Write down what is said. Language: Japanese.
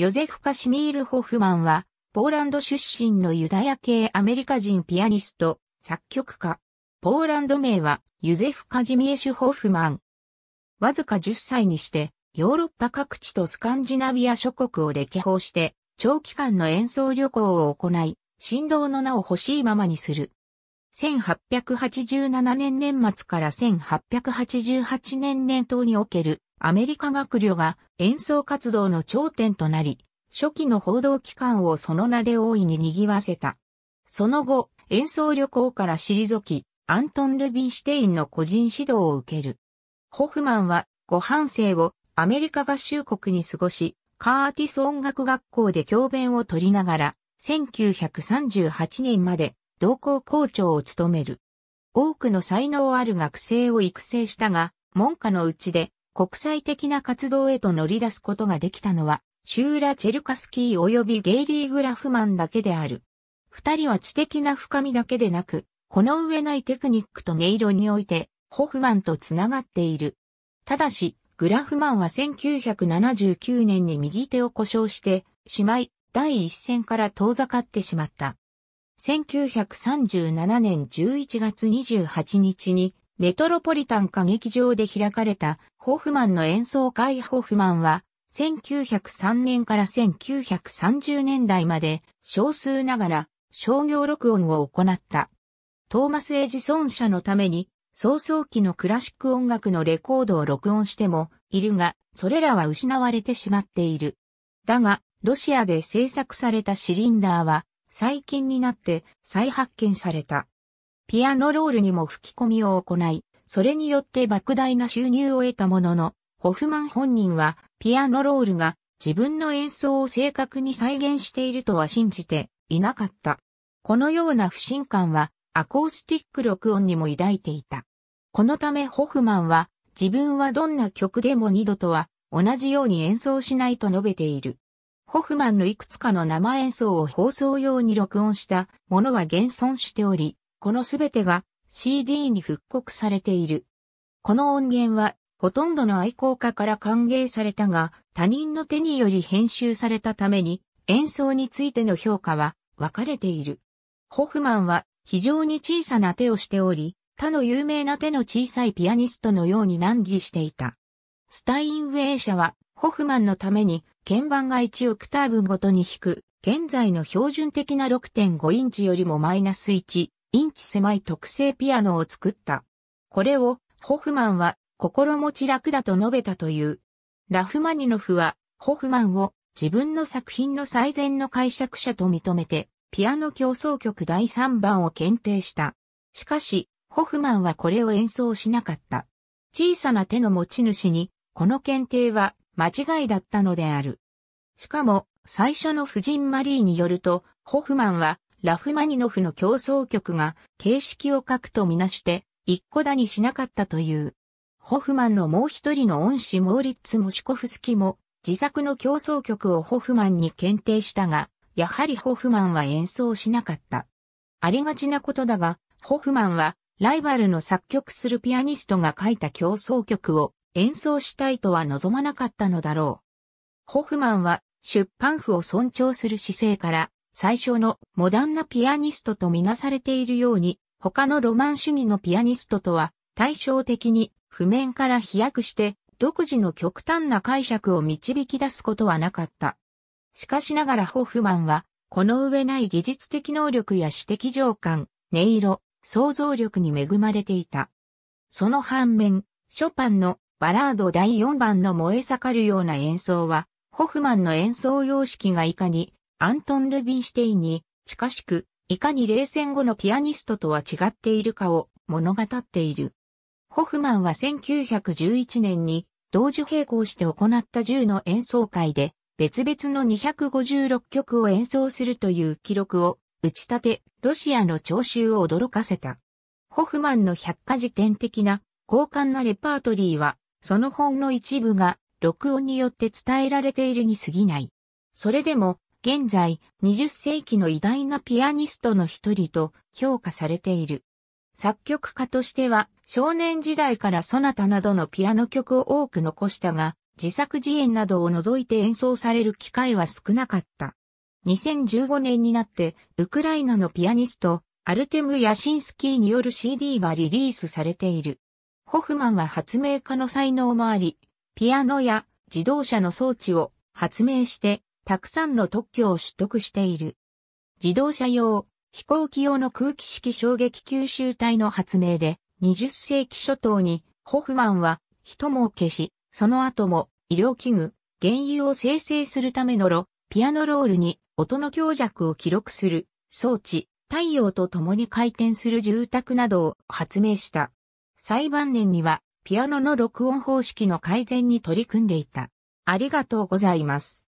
ヨゼフ・カシミール・ホフマンは、ポーランド出身のユダヤ系アメリカ人ピアニスト、作曲家。ポーランド名は、ユゼフ・カジミエシュ・ホフマン。わずか10歳にして、ヨーロッパ各地とスカンジナビア諸国を歴訪して、長期間の演奏旅行を行い、振動の名を欲しいままにする。1887年年末から1888年年頭におけるアメリカ学旅が演奏活動の頂点となり、初期の報道機関をその名で大いに賑わせた。その後、演奏旅行から退き、アントン・ルビンシュテインの個人指導を受ける。ホフマンは、ご半生をアメリカ合衆国に過ごし、カーティス音楽学校で教鞭を取りながら、1938年まで同校校長を務める。多くの才能ある学生を育成したが、門下のうちで国際的な活動へと乗り出すことができたのは、シューラ・チェルカスキー及びゲイリー・グラフマンだけである。二人は知的な深みだけでなく、この上ないテクニックと音色において、ホフマンと繋がっている。ただし、グラフマンは1979年に右手を故障して、しまい、第一線から遠ざかってしまった。1937年11月28日に、メトロポリタン歌劇場で開かれたホフマンの演奏会ホフマンは1903年から1930年代まで少数ながら商業録音を行った。トーマス・エジソン社のために早々期のクラシック音楽のレコードを録音してもいるが、それらは失われてしまっている。だが、ロシアで制作されたシリンダーは最近になって再発見された。ピアノロールにも吹き込みを行い、それによって莫大な収入を得たものの、ホフマン本人はピアノロールが自分の演奏を正確に再現しているとは信じていなかった。このような不信感はアコースティック録音にも抱いていた。このためホフマンは自分はどんな曲でも二度とは同じように演奏しないと述べている。ホフマンのいくつかの生演奏を放送用に録音したものは現存しており、このすべてが CD に復刻されている。この音源はほとんどの愛好家から歓迎されたが、他人の手により編集されたために、演奏についての評価は分かれている。ホフマンは非常に小さな手をしており、他の有名な手の小さいピアニストのように難儀していた。スタインウェイ社は、ホフマンのために、鍵盤が1オクターブごとに弾く、現在の標準的な6.5インチよりもマイナス1インチ狭い特製ピアノを作った。これを、ホフマンは、心持ち楽だと述べたという。ラフマニノフは、ホフマンを自分の作品の最善の解釈者と認めて、ピアノ競争曲第3番を検定した。しかし、ホフマンはこれを演奏しなかった。小さな手の持ち主に、この検定は間違いだったのである。しかも、最初の夫人マリーによると、ホフマンはラフマニノフの競争曲が形式を書くとみなして一個だにしなかったという。ホフマンのもう一人の恩師モーリッツ・モシコフスキも自作の競争曲をホフマンに検定したが、やはりホフマンは演奏しなかった。ありがちなことだが、ホフマンはライバルの作曲するピアニストが書いた競争曲を演奏したいとは望まなかったのだろう。ホフマンは出版譜を尊重する姿勢から最初のモダンなピアニストとみなされているように、他のロマン主義のピアニストとは対照的に譜面から飛躍して独自の極端な解釈を導き出すことはなかった。しかしながらホフマンは、この上ない技術的能力や詩的情感、音色、想像力に恵まれていた。その反面、ショパンのバラード第4番の燃え盛るような演奏は、ホフマンの演奏様式がいかにアントン・ルビンシテインに近しく、いかに冷戦後のピアニストとは違っているかを物語っている。ホフマンは1911年に同時並行して行った10の演奏会で別々の256曲を演奏するという記録を打ち立て、ロシアの聴衆を驚かせた。ホフマンの百科事典的な高感なレパートリーは、その本の一部が録音によって伝えられているに過ぎない。それでも、現在、20世紀の偉大なピアニストの一人と評価されている。作曲家としては、少年時代からソナタなどのピアノ曲を多く残したが、自作自演などを除いて演奏される機会は少なかった。2015年になって、ウクライナのピアニスト、アルテム・ヤシンスキーによる CD がリリースされている。ホフマンは発明家の才能もあり、ピアノや自動車の装置を発明してたくさんの特許を取得している。自動車用、飛行機用の空気式衝撃吸収体の発明で、20世紀初頭にホフマンは人も消し、その後も医療器具、原油を生成するためのロ、ピアノロールに音の強弱を記録する装置、太陽と共に回転する住宅などを発明した。最晩年にはピアノの録音方式の改善に取り組んでいた。ありがとうございます。